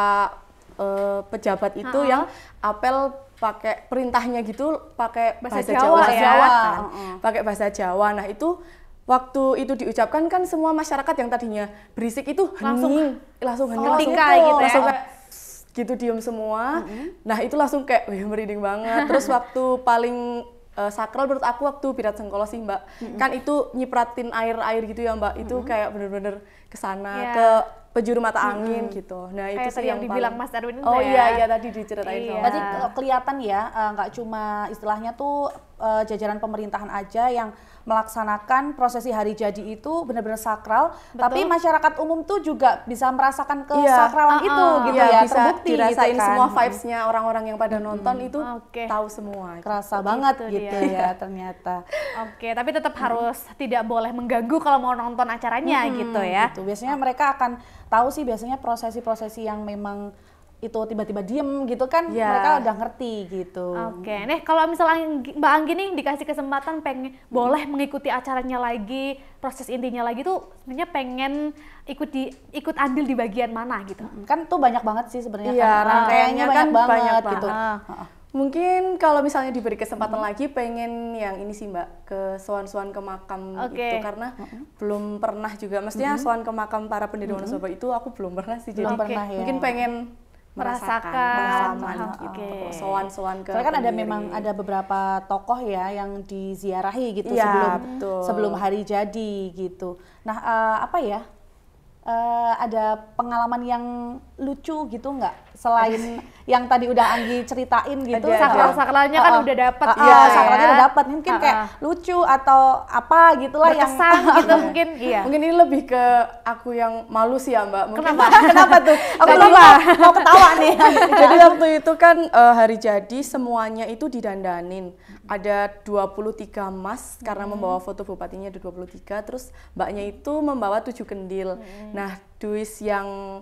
uh, pejabat itu uh -huh. yang apel pakai perintahnya gitu pakai bahasa, bahasa Jawa, Jawa ya. kan. Uh -uh. Pakai bahasa Jawa. Nah, itu waktu itu diucapkan kan semua masyarakat yang tadinya berisik itu hening, hmm. oh, langsung langsung hening, gitu oh, ya. langsung, kayak gitu, langsung kayak gitu diem semua. Mm-hmm. Nah itu langsung kayak wih merinding banget. Terus waktu paling uh, sakral menurut aku waktu pirat Sengkolo sih mbak, mm-hmm. kan itu nyipratin air-air gitu ya mbak, itu mm-hmm. kayak bener-bener kesana yeah. ke penjuru mata hmm. angin hmm. gitu. Nah Kayak itu sih yang, yang dibilang paling... Mas Darwin Oh ya. iya iya tadi diceritain iya. Berarti kelihatan ya eh, nggak uh, cuma istilahnya tuh uh, jajaran pemerintahan aja yang melaksanakan prosesi hari jadi itu benar-benar sakral, Betul. tapi masyarakat umum tuh juga bisa merasakan iya, kesakralan yeah. Uh-uh. itu uh -uh. gitu ya, ya bisa terbukti dirasain gitu kan. semua vibes-nya orang-orang yang pada nonton hmm. itu okay. tahu semua. Kerasa gitu banget gitu, dia. ya ternyata. Oke, okay, tapi tetap hmm. harus tidak boleh mengganggu kalau mau nonton acaranya hmm, gitu ya. Gitu. Biasanya oh. mereka akan tahu sih biasanya prosesi-prosesi yang memang itu tiba-tiba diem gitu kan yeah. mereka udah ngerti gitu. Oke, okay. nih kalau misalnya Mbak Anggi nih dikasih kesempatan pengen hmm. boleh mengikuti acaranya lagi, proses intinya lagi tuh sebenarnya pengen ikut di ikut ambil di bagian mana gitu. Kan tuh banyak banget sih sebenarnya yeah, kan rangkaiannya kan banyak banget banyak gitu. Ah. Mungkin kalau misalnya diberi kesempatan hmm. lagi pengen yang ini sih Mbak ke suan-suan ke makam okay. itu karena hmm. belum pernah juga. Maksudnya hmm. soan ke makam para pendiri hmm. Wonosobo itu aku belum pernah sih jadi. okay. pernah ya. Mungkin pengen merasakan pengalaman gitu. okay. sowan ke Soalnya kan ada memang ada beberapa tokoh ya yang diziarahi gitu ya, sebelum betul. sebelum hari jadi gitu. Nah, uh, apa ya? Uh, ada pengalaman yang lucu gitu nggak selain yang tadi udah Anggi ceritain gitu sakral sakralnya kan uh, udah dapet uh, ya sakralnya udah dapet mungkin uh, kayak lucu atau apa gitulah yang gitu mungkin iya mungkin ini lebih ke aku yang malu sih ya mbak mungkin kenapa kenapa tuh aku lupa mau ketawa nih jadi waktu itu kan uh, hari jadi semuanya itu didandanin ada 23 emas karena hmm. membawa foto bupatinya ada 23 terus mbaknya itu membawa tujuh kendil hmm. nah duis yang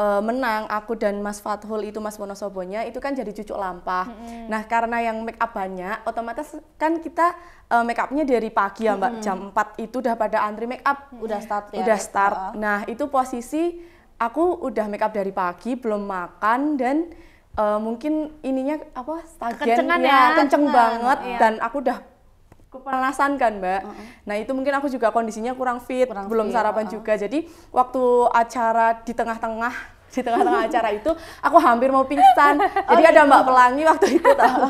uh, menang aku dan Mas Fathul itu Mas Wonosobonya itu kan jadi cucuk lampah. -hmm. Nah, karena yang make up banyak, otomatis kan kita uh, make upnya dari pagi ya, Mbak. Mm -hmm. Jam 4 itu udah pada antri make up, -hmm. udah start ya. Udah start. Ya. Nah, itu posisi aku udah make up dari pagi, belum makan dan uh, mungkin ininya apa stagen ya, ya kenceng banget ya. dan aku udah kepanasan kan mbak. Uh -uh. Nah itu mungkin aku juga kondisinya kurang fit, kurang belum fit, sarapan uh -uh. juga. Jadi waktu acara di tengah-tengah di tengah-tengah acara itu aku hampir mau pingsan. Oh, Jadi oh, ada gitu. mbak pelangi waktu itu tahu.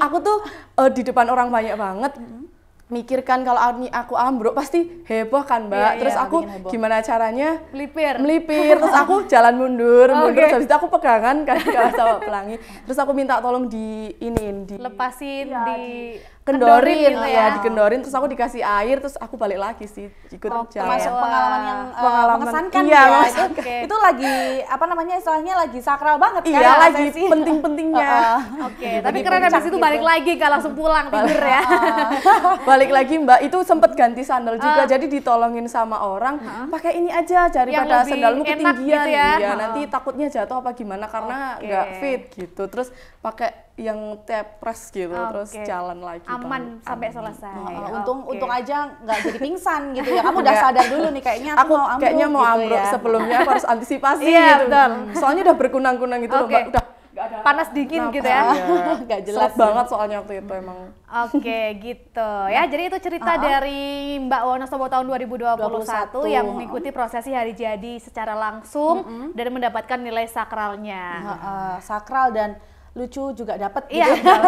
aku tuh uh, di depan orang banyak banget. Uh mm-hmm. -huh. Mikirkan kalau aku ambruk pasti heboh kan mbak. yeah, iya, terus yeah, aku gimana caranya? Melipir. Melipir. Terus aku jalan mundur, oh, mundur. Okay. Terus habis itu aku pegangan kan sama pelangi. Terus aku minta tolong di ini di lepasin ya, di, di kendorin, kendorin gitu, gitu ya. ya dikendorin terus aku dikasih air terus aku balik lagi sih ikut oh, jalan termasuk iya. pengalaman yang eh, pengalaman, mengesankan iya, gitu ya itu, okay. itu lagi apa namanya istilahnya lagi sakral banget kan iya, kan lagi penting-pentingnya uh, uh. oke okay. tapi keren habis itu balik gitu. lagi kalau langsung pulang tidur ya balik lagi mbak itu sempet ganti sandal juga jadi ditolongin sama orang uh. pakai ini aja cari daripada sandalmu ketinggian gitu ya. ya uh. nanti takutnya jatuh apa gimana karena nggak okay. fit gitu terus pakai yang tepres gitu okay. terus jalan lagi kan. aman kan. sampai aman. selesai iya, oh, untung untung aja nggak jadi pingsan gitu ya kamu udah sadar dulu nih kayaknya aku, aku mau ambruk kayaknya mau gitu ambruk ya. sebelumnya aku harus antisipasi iya, gitu betul. soalnya udah berkunang-kunang gitu okay. loh udah ada panas dingin Kenapa? gitu ya iya. gak jelas ya. banget soalnya waktu itu emang oke okay, gitu ya nah. jadi itu cerita uh-huh. dari Mbak Wonosobo tahun 2021 21. yang mengikuti prosesi hari jadi secara langsung uh-huh. dan mendapatkan nilai sakralnya uh-huh. sakral dan lucu juga dapat iya. Gitu yeah.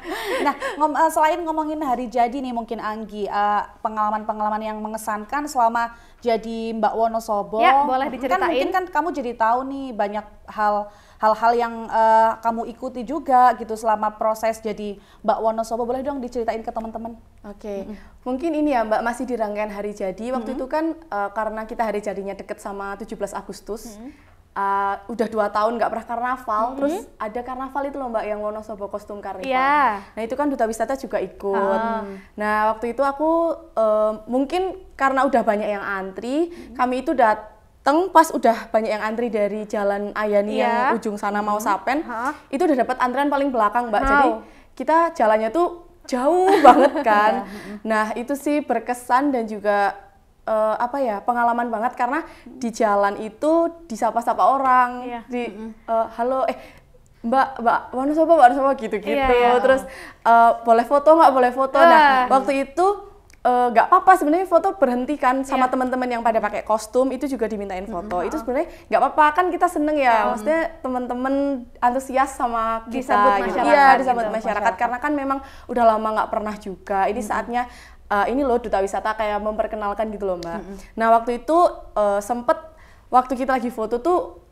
nah, ngom eh, selain ngomongin hari jadi nih mungkin Anggi eh, pengalaman-pengalaman uh, yang mengesankan selama jadi Mbak Wonosobo. Ya, boleh kan diceritain. Kan mungkin kan kamu jadi tahu nih banyak hal hal-hal yang uh, kamu ikuti juga gitu selama proses jadi Mbak Wonosobo. Boleh dong diceritain ke teman-teman. Oke. Okay. Mm -hmm. Mungkin ini ya Mbak masih di rangkaian hari jadi. Waktu mm -hmm. itu kan uh, karena kita hari jadinya deket sama 17 Agustus. Mm -hmm uh, udah dua tahun nggak pernah karnaval mm -hmm. terus ada karnaval itu loh mbak yang Wonosobo kostum Karnaval yeah. nah itu kan duta wisata juga ikut ah. nah waktu itu aku uh, mungkin karena udah banyak yang antri mm -hmm. kami itu dateng pas udah banyak yang antri dari jalan Ayani yeah. yang iya. ujung sana mau mm-hmm. Sapen huh? itu udah dapat antrian paling belakang mbak How? jadi kita jalannya tuh jauh banget kan iya, nah itu sih berkesan dan juga uh, apa ya pengalaman banget karena di jalan itu disapa-sapa orang yeah. di uh, halo eh mbak mbak mana siapa mbak siapa gitu-gitu yeah. Iya. terus uh, boleh foto nggak boleh foto nah uh. waktu itu nggak uh, apa-apa sebenarnya foto berhentikan sama yeah. teman-teman yang pada pakai kostum itu juga dimintain foto mm -hmm. itu sebenarnya nggak apa-apa kan kita seneng ya mm. maksudnya teman-teman antusias sama kita disambut gitu. masyarakat, iya gitu, disambut gitu, masyarakat. masyarakat karena kan memang udah lama nggak pernah juga ini mm -hmm. saatnya uh, ini loh duta wisata kayak memperkenalkan gitu loh mbak. Mm-hmm. Nah waktu itu uh, sempet waktu kita lagi foto tuh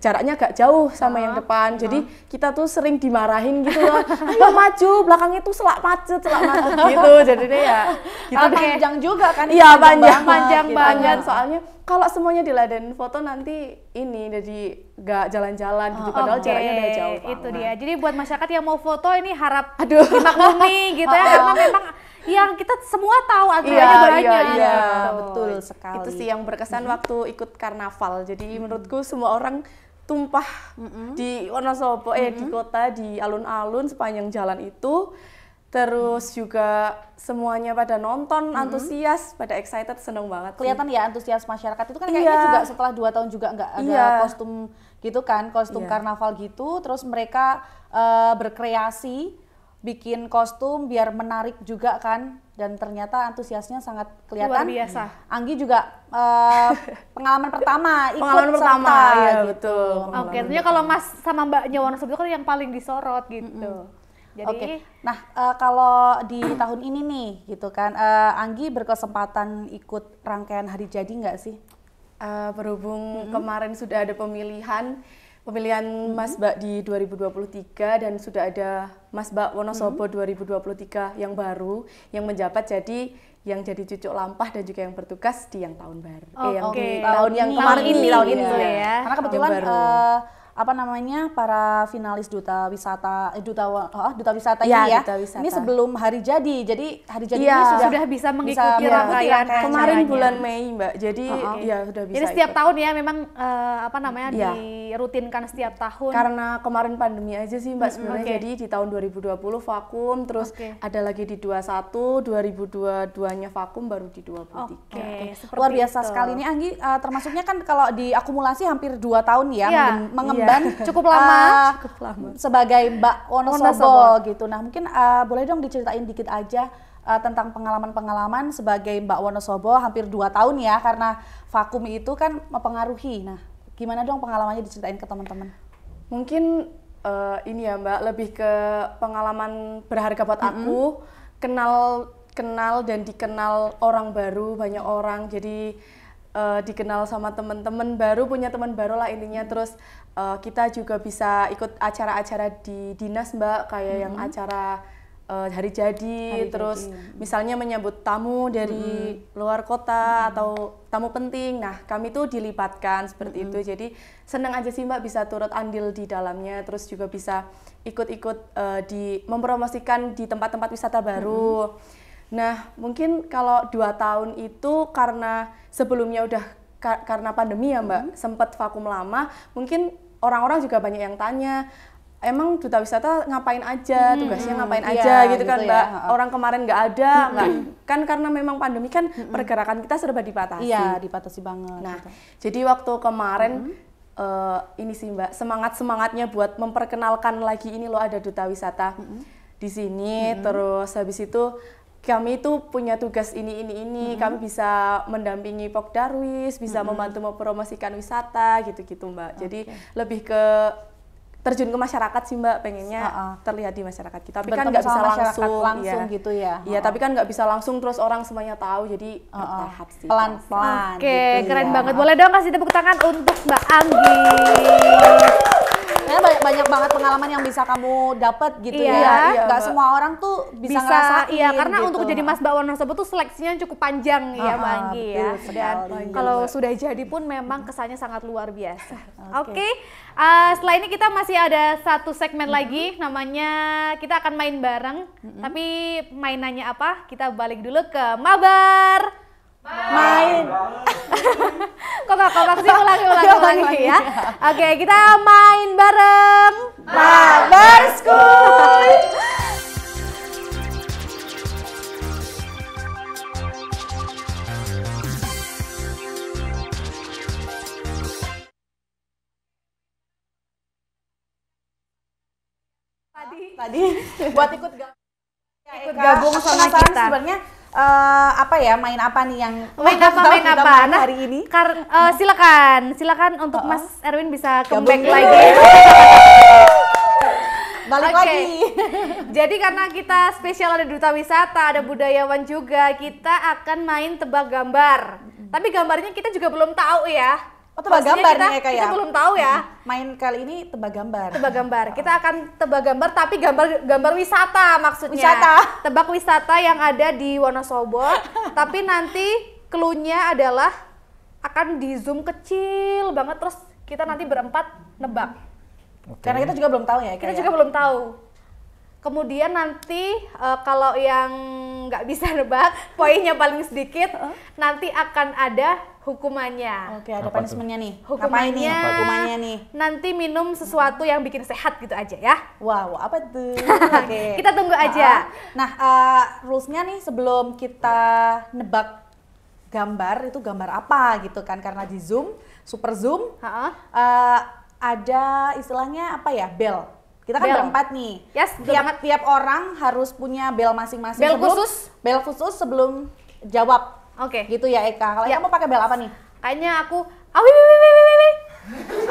jaraknya agak jauh sama uh, yang ah, depan, uh. jadi ah. kita tuh sering dimarahin gitu loh, ayo maju, belakangnya tuh selak macet, selak macet gitu, jadinya ya gitu okay. deh. panjang juga kan? Iya panjang, panjang gitu. banget, ya. soalnya kalau semuanya diladen foto nanti ini jadi gak jalan-jalan gitu, oh, padahal okay. jaraknya udah jauh. Itu banget. dia, jadi buat masyarakat yang mau foto ini harap Aduh. dimaklumi gitu ya, karena memang yang kita semua tahu aturannya iya, banyak. Iya, iya. iya betul. sekali. Itu sih yang berkesan mm-hmm. waktu ikut karnaval. Jadi mm-hmm. menurutku semua orang tumpah mm-hmm. di Wonosobo eh mm-hmm. di kota di alun-alun sepanjang jalan itu. Terus mm-hmm. juga semuanya pada nonton, mm -hmm. antusias, pada excited, seneng banget. Kelihatan ya antusias masyarakat itu kan kayaknya yeah. juga setelah dua tahun juga nggak ada yeah. kostum gitu kan, kostum yeah. karnaval gitu. Terus mereka uh, berkreasi bikin kostum biar menarik juga kan dan ternyata antusiasnya sangat kelihatan. Luar biasa. Anggi juga uh, pengalaman pertama ikut pengalaman serta, pertama ya gitu. betul. Oke, okay, kalau Mas sama Mbak Nyawono sebetulnya kan yang paling disorot gitu. Mm -hmm. Jadi okay. nah uh, kalau di tahun ini nih gitu kan uh, Anggi berkesempatan ikut rangkaian hari jadi nggak sih? Uh, berhubung mm -hmm. kemarin sudah ada pemilihan pemilihan mm -hmm. Mas Mbak di 2023 dan sudah ada Mas Mbak Wonosobo mm -hmm. 2023 yang baru yang menjabat jadi yang jadi cucuk lampah dan juga yang bertugas di yang tahun baru. Eh, oh, eh, yang okay. tahun, tahun yang kemarin ini, tahun ini, ya. ya. Karena kebetulan baru. uh, apa namanya para finalis duta wisata eh, duta oh, duta wisata ya, ini ya. Duta wisata. Ini sebelum hari jadi. Jadi hari jadi ya, ini sudah, sudah bisa mengikuti bisa rangkaian ya, kemarin caranya. bulan Mei, Mbak. Jadi oh, ya sudah bisa. Jadi setiap ikut. tahun ya memang uh, apa namanya ya. dirutinkan setiap tahun. Karena kemarin pandemi aja sih, Mbak sebenarnya. Okay. Jadi di tahun 2020 vakum, terus okay. ada lagi di 21, 2022-nya vakum baru di 23. okay. luar biasa itu. sekali ini Anggi uh, termasuknya kan kalau diakumulasi hampir dua tahun ya, ya. mengemban ban iya. cukup lama. Uh, cukup lama. Sebagai Mbak Wonosobo, Wonosobo. gitu. Nah, mungkin uh, boleh dong diceritain dikit aja uh, tentang pengalaman-pengalaman sebagai Mbak Wonosobo hampir 2 tahun ya karena vakum itu kan mempengaruhi. Nah, gimana dong pengalamannya diceritain ke teman-teman? Mungkin uh, ini ya Mbak, lebih ke pengalaman berharga buat mm -hmm. aku, kenal kenal dan dikenal orang baru, banyak orang. Jadi uh, dikenal sama teman-teman baru, punya teman baru lah intinya. Terus uh, kita juga bisa ikut acara-acara di dinas mbak kayak hmm. yang acara uh, hari jadi hari terus jadi. Hmm. misalnya menyambut tamu dari hmm. luar kota hmm. atau tamu penting nah kami tuh dilipatkan seperti hmm. itu jadi senang aja sih mbak bisa turut andil di dalamnya terus juga bisa ikut-ikut uh, di mempromosikan di tempat-tempat wisata baru hmm. Nah, mungkin kalau dua tahun itu karena sebelumnya udah karena pandemi ya Mbak, hmm. sempat vakum lama, mungkin orang-orang juga banyak yang tanya emang duta wisata ngapain aja hmm, tugasnya hmm, ngapain hmm, aja iya, gitu kan gitu mbak ya. orang kemarin nggak ada nggak hmm, hmm. kan karena memang pandemi kan hmm. pergerakan kita serba dibatasi iya dibatasi banget nah gitu. jadi waktu kemarin hmm. Uh, ini sih mbak semangat semangatnya buat memperkenalkan lagi ini loh ada duta wisata -hmm. di sini -hmm. terus habis itu kami itu punya tugas ini ini ini -hmm. kami bisa mendampingi pok darwis bisa -hmm. membantu mempromosikan wisata gitu-gitu Mbak okay. jadi lebih ke terjun ke masyarakat sih Mbak pengennya uh -uh. terlihat di masyarakat kita tapi kan Bertemu kan nggak bisa langsung iya. langsung ya. gitu ya iya uh tapi kan nggak bisa langsung terus orang semuanya tahu jadi uh -uh. tahap sih pelan pelan oke okay, gitu keren ya. banget boleh dong kasih tepuk tangan untuk Mbak Anggi Sebenarnya banyak, banyak banget pengalaman yang bisa kamu dapat gitu iya. ya. Iya, Gak semua orang tuh bisa, bisa ngerasain. Iya, karena gitu. untuk jadi Mas bawon tersebut tuh seleksinya cukup panjang uh -huh, ya Mbak Anggi ya. Dan iya, iya. kalau sudah jadi pun memang kesannya sangat luar biasa. Oke. Okay. Okay. Uh, eh, setelah ini kita masih ada satu segmen mm -hmm. lagi namanya kita akan main bareng. Mm -hmm. Tapi mainannya apa? Kita balik dulu ke Mabar. Main. main. Kok gak kompak sih ulangi ulangi ulangi, ulangi ya. Oke okay, kita main bareng. Mabar School. Tadi, tadi buat ikut gabung, ikut gabung sama kita. sebenarnya uh, apa ya main apa nih yang main apa main apa main nah, hari ini uh, silakan silakan untuk uh -oh. Mas Erwin bisa comeback lagi balik okay. lagi jadi karena kita spesial ada duta wisata ada budayawan juga kita akan main tebak gambar tapi gambarnya kita juga belum tahu ya Oh, tebak gambar kita, nih ya. Kita belum tahu ya. Hmm, main kali ini tebak gambar. Tebak gambar. Kita akan tebak gambar tapi gambar gambar wisata maksudnya. Wisata. Tebak wisata yang ada di Wonosobo. tapi nanti klunya adalah akan di zoom kecil banget terus kita nanti berempat nebak. Okay. Karena kita juga belum tahu ya. Kita ya. juga belum tahu. Kemudian nanti uh, kalau yang nggak bisa nebak, poinnya paling sedikit, nanti akan ada hukumannya. Oke, ada punishmentnya nih. Hukumannya, apa hukumannya nih. Nanti minum sesuatu yang bikin sehat gitu aja ya. Wow, apa tuh? Oke. kita tunggu aja. Nah, uh, ah, nah, ah, rules nih sebelum kita nebak gambar itu gambar apa gitu kan karena di zoom, super zoom. Uh, ada istilahnya apa ya? Bell. Kita kan bell. berempat nih. Yes, tiap tiap orang harus punya bell masing-masing. Bel khusus. Bel khusus sebelum jawab Oke. Okay. Gitu ya Eka. Kalau ya. kamu pakai bel apa nih? Kayaknya aku awi awi awi awi awi.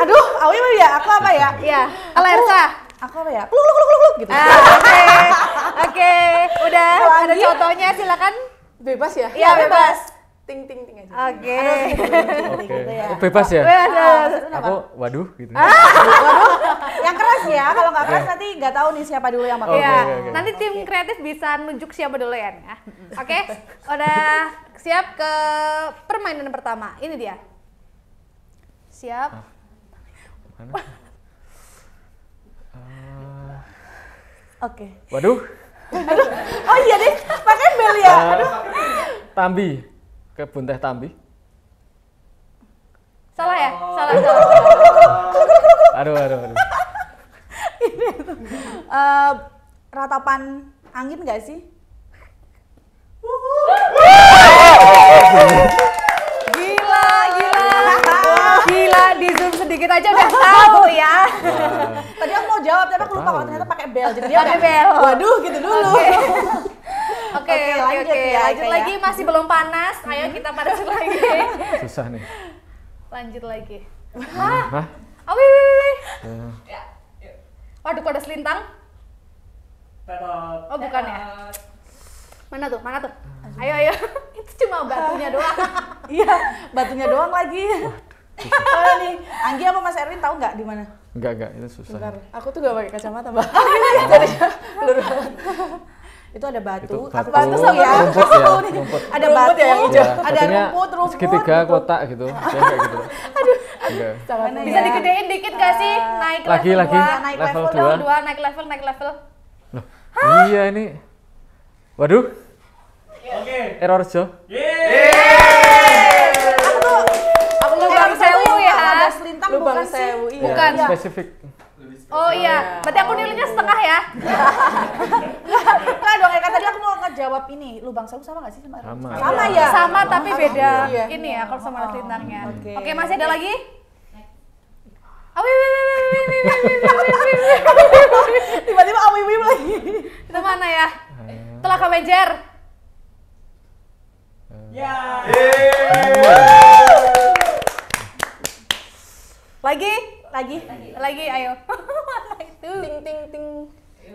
Aduh, awi awi ya. Aku apa ya? Iya. Alerta. Aku apa ya? Kluk kluk kluk kluk gitu. Ah, oke. Oke, udah ada contohnya silakan. Bebas ya? Iya, bebas ting ting ting aja. Oke. Okay. Oke. Okay. Gitu ya. Oh, bebas ya? aku waduh gitu. Ah. waduh. Yang keras ya. Kalau nggak keras iya. nanti nggak tahu nih siapa dulu yang bakal. Iya. ya. okay, okay. Nanti tim okay. kreatif bisa nunjuk siapa dulu ya. Oke. Okay. Udah siap ke permainan pertama. Ini dia. Siap. Mana? Ah. Oke. Okay. Waduh. Aduh. Oh iya deh, pakai bel ya. Ah, Aduh. Tambi. Kebun teh Tambi. Salah ya? Oh. Salah, salah. salah. aduh, aduh, aduh. Ini Uh, ratapan angin nggak sih? gila, gila. Gila, di zoom sedikit aja udah tahu ya. ya. Tadi aku mau jawab, tapi aku lupa kalau ya. ternyata pakai bel. Jadi dia pakai bel. Waduh, gitu dulu. Okay. Oke, okay, okay, lanjut okay. ya. Lanjut ya. lagi masih belum panas. Ayo kita panasin lagi. Susah nih. Lanjut lagi. Hah? Hah? Ah, wih wih wih eh. Ya. Waduh, selintang. Oh, bukan ya? Mana tuh? Mana tuh? Ayo, ayo. Itu cuma batunya doang. iya, batunya doang lagi. Oh nih, Anggi apa Mas Erwin tahu nggak di mana? Enggak, enggak, itu susah. Bentar, aku tuh gak pakai kacamata, Mbak. jadi oh. lurus itu ada batu, itu batu, batu sama ya. rumput ya, rumput. ada rumput batu, yang hijau. Ya, iya. ada rumput, rumput. Segitiga kotak gitu. ya, kayak gitu. Aduh. Enggak. Okay. Bisa ya. digedein dikit gak sih? Ah. Naik lagi, level lagi, 2, naik level, level 2. 2, naik level, naik level. Loh, Hah? iya ini. Waduh. Oke. Okay. Error Jo. Yeay. Aku tuh aku lubang sewu ya. Lubang sewu, iya. Bukan iya. spesifik. Oh iya, berarti aku nilainya setengah ya? Enggak dong, kan tadi aku mau ngejawab ini, lubang saung sama gak sih sama? Sama, sama ya? Sama tapi beda ini ya, kalau sama Lintangnya. Oke, masih ada lagi? Awi, tiba-tiba awi wim lagi. Kita mana ya? Telah kemejer. Ya. Lagi? Lagi, lagi, ayo. itu. Ting ting ting.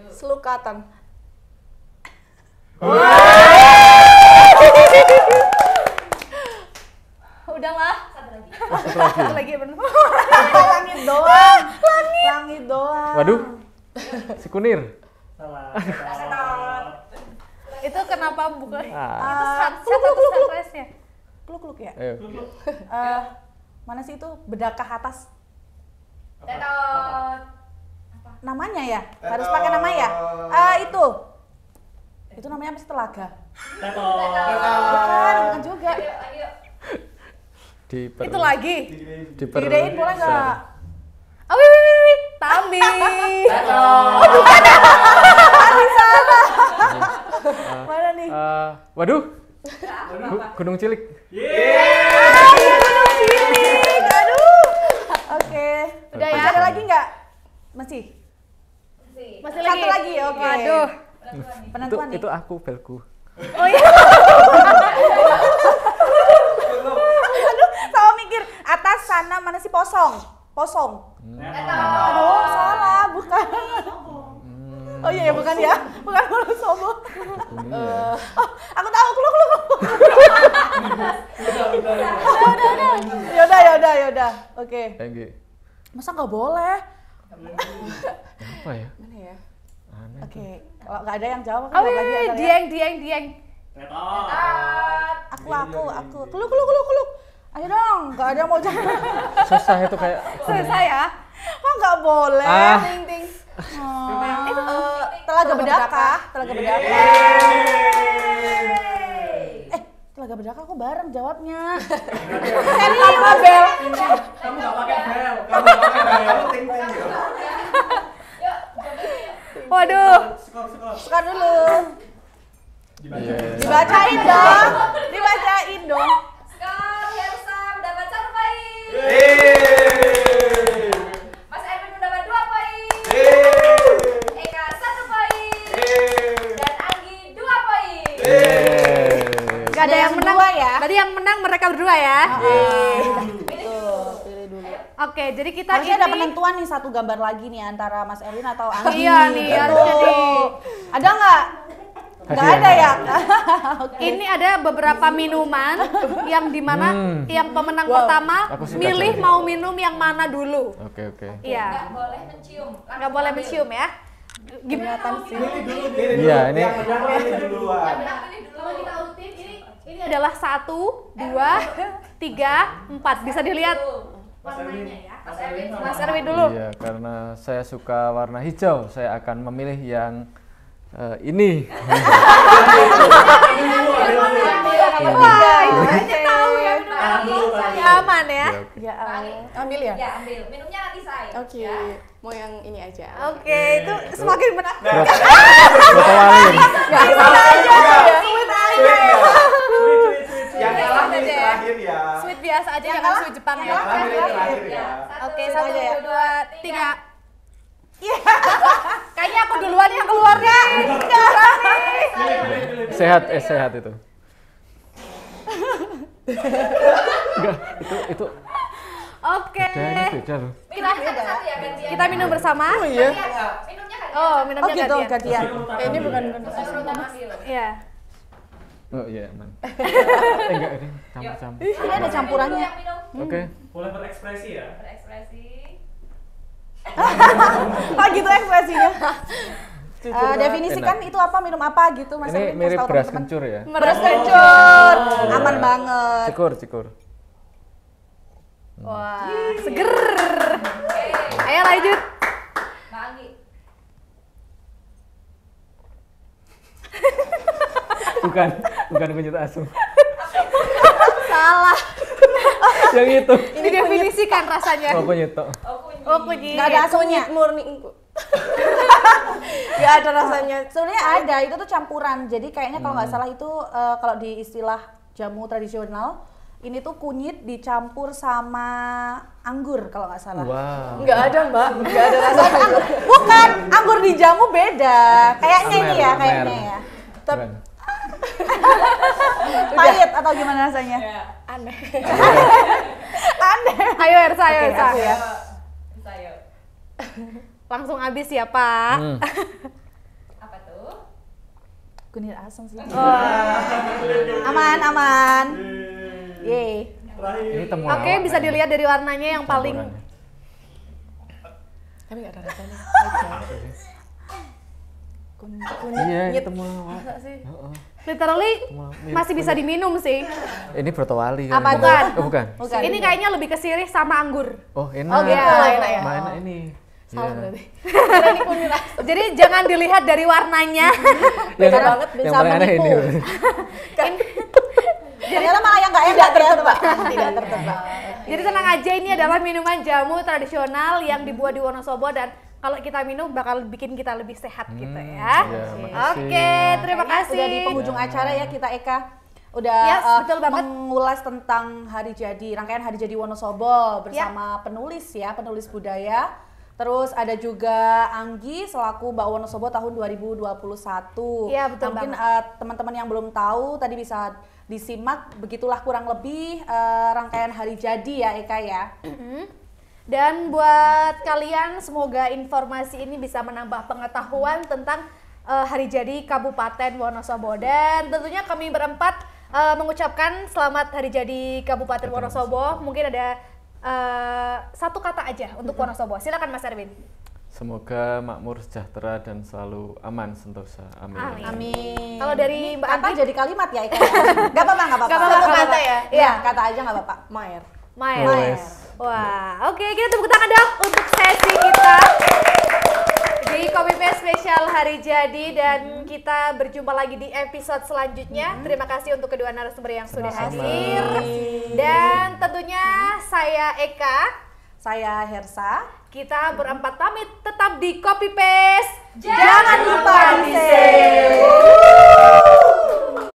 Selukatan. Udahlah. Satu lagi. Oh, satu lagi ya? benar. langit doang. Langit. Langit doang. Waduh. Si kunir. Salah. Itu kenapa bukan? Ah. Itu satu satu stressnya. Kluk kluk ya. Eh, mana sih itu bedakah atas? apa Namanya ya? Tetot. Harus pakai nama ya? uh, itu. Itu namanya apa telaga? Tetot. Bukan, bukan juga. Ayo, ayo. Itu lagi. Diper... boleh nggak? Oh, wih, wih, wih, wih. Tami. Tetot. Oh, bukan. Di sana. Iya. Mana nih? Uh, waduh. Gunung Cilik. Yeah. Iya, Udah ya? ya. Ada lagi nggak? Masih? Masih. Satu lagi. Satu lagi, oke. Okay. Penentuan itu, nih. itu aku belku. Oh iya. Aduh, sama mikir atas sana mana sih posong? Posong. Hmm. Aduh, salah, bukan. Oh iya, ya, hmm. bukan ya, bukan kalau sombo ya. oh, aku tahu, klu klu. Yaudah, yaudah, yaudah. Oke. Okay masa nggak boleh apa ya mana ya aneh oke okay. kalau nggak ada yang jawab aku oh, lagi ada dieng dieng dieng aku aku aku keluk keluk keluk keluk ayo dong nggak ada yang mau jawab susah itu kayak susah ya kok nggak boleh ah. ting ting oh. itu uh, telaga bedakah telaga bedakah olahraga berjalan aku bareng jawabnya. Serius kan Bel. Iya, kamu nggak iya. pakai Bel, kamu nggak pakai Bel, ting ting. Waduh. Sekar dulu. Dibacain dong. Dibacain dong. Sekar, Hersa mendapat terbaik. ada, yang, yang menang dua ya. Tadi yang menang mereka berdua ya. Heeh. pilih dulu. Oke, jadi kita Harusnya ini ada penentuan nih satu gambar lagi nih antara Mas Erwin atau Anggi. Iya nih, gitu. harusnya Ada nggak? Gak ada ya. okay. Ini ada beberapa minuman yang dimana hmm. yang pemenang wow. pertama milih mau minum yang mana dulu. Oke oke. Iya. Gak boleh mencium. nggak boleh mencium ya. Gimana sih? Iya ini. Yang menang Ini ini adalah satu, eh, dua, tiga, empat. Bisa dilihat Mas Erwin. Ya. Mas Erwin, dulu. Iya, karena saya suka warna hijau, saya akan memilih yang uh, ini. Kan iya. Iya, Wah, itu iya. aja tahu ya Ya aman ya. Ya ambil ya. Ya ambil. Minumnya nanti saya. Oke. Ya. Mau yang ini aja. Oke, itu semakin menakutkan. Berapa kali? Berapa kali? Berapa kali? aja ya. Terakhir ya. Sweet biasa aja ya, jangan sweet Jepang ya. ya, ya Oke, satu, dua, tiga. Iya. Kayaknya aku duluan yang keluarnya. Iya. Sehat, eh sehat itu. Enggak, itu itu Oke. Okay. Kita, kita minum bersama. Oh iya. Minumnya Oh, minumnya oh, gitu, gantian. Eh, ini bukan. Iya. Oh iya, aman. eh, enggak, ini campur-campur. Ini ada campurannya. Oke. Okay. Boleh berekspresi ya? Berekspresi. oh gitu ekspresinya. Uh, definisikan enak. itu apa minum apa gitu mas Ini mirip beras temen -temen. kencur ya. Beras oh. kencur, oh. aman banget. Cikur, cikur. Wah, Yee. seger. Okay. Ayo lanjut. Bangi. bukan bukan kunyit asam salah yang itu ini definisikan rasanya oh kunyit oh kunyit, oh, oh, nggak ada asamnya murni nggak ada rasanya sebenarnya ada itu tuh campuran jadi kayaknya kalau nggak hmm. salah itu eh, kalau di istilah jamu tradisional ini tuh kunyit dicampur sama anggur kalau nggak salah. Wow. Nggak ada mbak, nggak ada rasa anggur. Bukan, anggur di jamu beda. Kayaknya ini ya, kayaknya ya. Tapi Pahit atau gimana rasanya? Ya, aneh. Aneh. Ayo Ersa, ayo okay, Ersa. Ya. Langsung habis ya, Pak. Hmm. Apa tuh? Kunir asam sih. Oh. Aman, aman. Yeay. Oke, okay, bisa dilihat dari warnanya yang paling tapi gak ada rasanya kuning kuning iya sih oh, oh literally masih bisa diminum sih. Ini brotowali kan? Apa bukan? Oh, eh, bukan. bukan. Ini kayaknya lebih ke sirih sama anggur. Oh, enak. Oh, gitu. Oh, enak ya. Mana ini? Salah yeah. Iya. Jadi jangan dilihat dari warnanya. Beda banget bisa yang menipu. Ini. Jadi malah yang enggak enak ya, tertebak. Tidak tertebak. Jadi tenang aja ini adalah minuman jamu tradisional yang dibuat di Wonosobo dan kalau kita minum bakal bikin kita lebih sehat gitu hmm, gitu ya. Iya, Oke, okay, terima kasih. Sudah di penghujung ya. acara ya kita Eka udah yes, uh, betul banget. mengulas tentang hari jadi rangkaian hari jadi Wonosobo ya. bersama ya. penulis ya, penulis budaya. Terus ada juga Anggi selaku Mbak Wonosobo tahun 2021. Iya, betul Mungkin teman eh, teman-teman yang belum tahu tadi bisa disimak begitulah kurang lebih uh, rangkaian hari jadi ya Eka ya. Mm -hmm. Dan buat kalian semoga informasi ini bisa menambah pengetahuan tentang uh, hari jadi Kabupaten Wonosobo. Dan tentunya kami berempat uh, mengucapkan selamat hari jadi Kabupaten Wonosobo. Mungkin ada uh, satu kata aja untuk Wonosobo. Silakan Mas Erwin. Semoga makmur, sejahtera, dan selalu aman sentosa. Amin. Amin. Amin. Kalau dari Mbak Anti jadi kalimat ya, gak apa-apa, gak apa-apa. Gak apa-apa kata ya. Iya, kata aja gak apa-apa. Maer. Maer. Maer. Wah, oke okay, kita tepuk tangan dong untuk sesi kita di Komipe Special Hari Jadi dan hmm. kita berjumpa lagi di episode selanjutnya. Hmm. Terima kasih untuk kedua narasumber yang sudah Sama. hadir dan tentunya saya Eka, saya Hersa. Kita berempat pamit tetap di Copy Pes. Jangan, lupa di share.